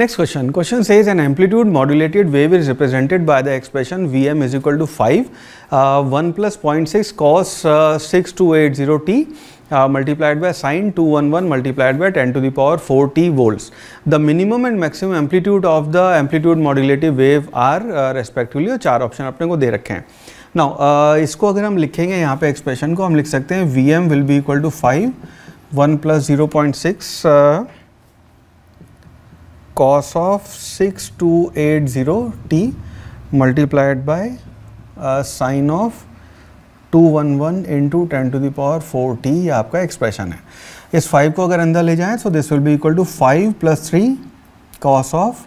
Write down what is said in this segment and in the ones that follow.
Next question. Question says an amplitude modulated wave is represented by the expression Vm is equal to 5, uh, 1 plus 0.6 cos uh, 6280t uh, multiplied by sine 211 multiplied by 10 to the power 4t volts. The minimum and maximum amplitude of the amplitude modulated wave are uh, respectively और चार option आपने को दे रखे हैं ना uh, इसको अगर हम लिखेंगे यहाँ पे एक्सप्रेशन को हम लिख सकते हैं Vm will be equal to 5, 1 plus 0.6 cos of six multiplied by uh, t of 211 into 10 to the power t ये आपका एक्सप्रेशन है इस 5 को अगर अंदर ले जाएं so this will be equal to 5 plus three cos of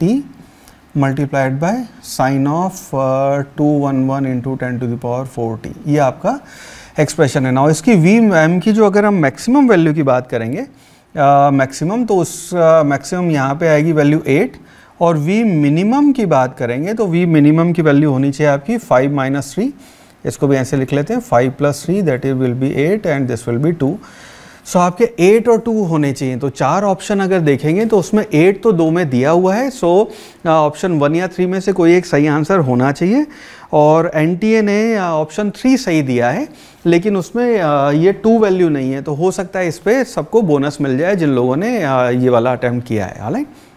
t multiplied by sine of 211 into ten to the power t ये आपका एक्सप्रेशन है ना इसकी वी एम की जो अगर हम मैक्सिमम वैल्यू की बात करेंगे मैक्सिमम तो उस मैक्सिमम uh, यहाँ पे आएगी वैल्यू एट और वी मिनिमम की बात करेंगे तो वी मिनिमम की वैल्यू होनी चाहिए आपकी फाइव माइनस थ्री इसको भी ऐसे लिख लेते हैं five plus three that is will be eight and this will be two so आपके एट और टू होने चाहिए तो चार ऑप्शन अगर देखेंगे तो उसमें एट तो दो में दिया हुआ है सो ऑप्शन वन या थ्री में से कोई एक सही आंसर होना चाहिए और एन ने ऑप्शन uh, थ्री सही दिया है लेकिन उसमें uh, ये टू वैल्यू नहीं है तो हो सकता है इस पर सबको बोनस मिल जाए जिन लोगों ने uh, ये वाला अटैम्प्ट किया है हालांकि